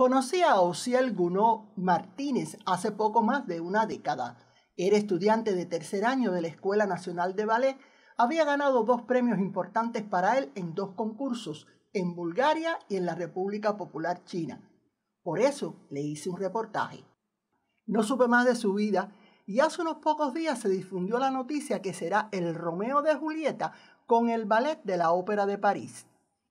Conocí a Osiel Gunó Martínez hace poco más de una década. Era estudiante de tercer año de la Escuela Nacional de Ballet. Había ganado dos premios importantes para él en dos concursos, en Bulgaria y en la República Popular China. Por eso le hice un reportaje. No supe más de su vida y hace unos pocos días se difundió la noticia que será el Romeo de Julieta con el ballet de la Ópera de París.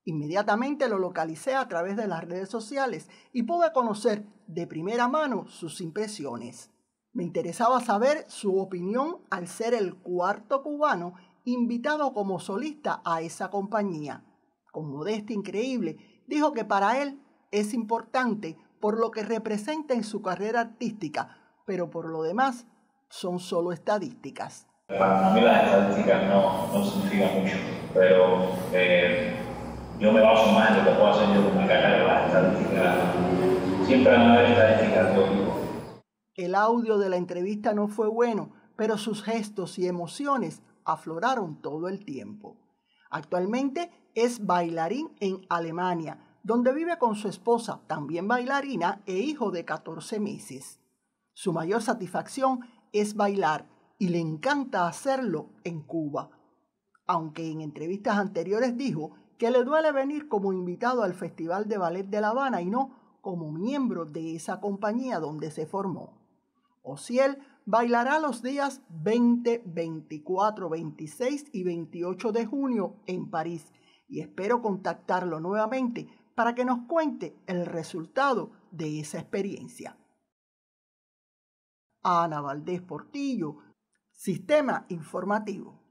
Inmediatamente lo localicé a través de las redes sociales y pude conocer de primera mano sus impresiones. Me interesaba saber su opinión al ser el cuarto cubano invitado como solista a esa compañía. Con modestia increíble, dijo que para él es importante por lo que representa en su carrera artística, pero por lo demás son solo estadísticas. Para mí las estadísticas no, significan mucho, pero eh, me lo puedo hacer yo con Siempre El audio de la entrevista no fue bueno, pero sus gestos y emociones afloraron todo el tiempo. Actualmente es bailarín en Alemania, donde vive con su esposa, también bailarina, e hijo de 14 meses. Su mayor satisfacción es bailar y le encanta hacerlo en Cuba. Aunque en entrevistas anteriores dijo que le duele venir como invitado al Festival de Ballet de La Habana y no como miembro de esa compañía donde se formó. Ociel bailará los días 20, 24, 26 y 28 de junio en París y espero contactarlo nuevamente para que nos cuente el resultado de esa experiencia. Ana Valdés Portillo, Sistema Informativo.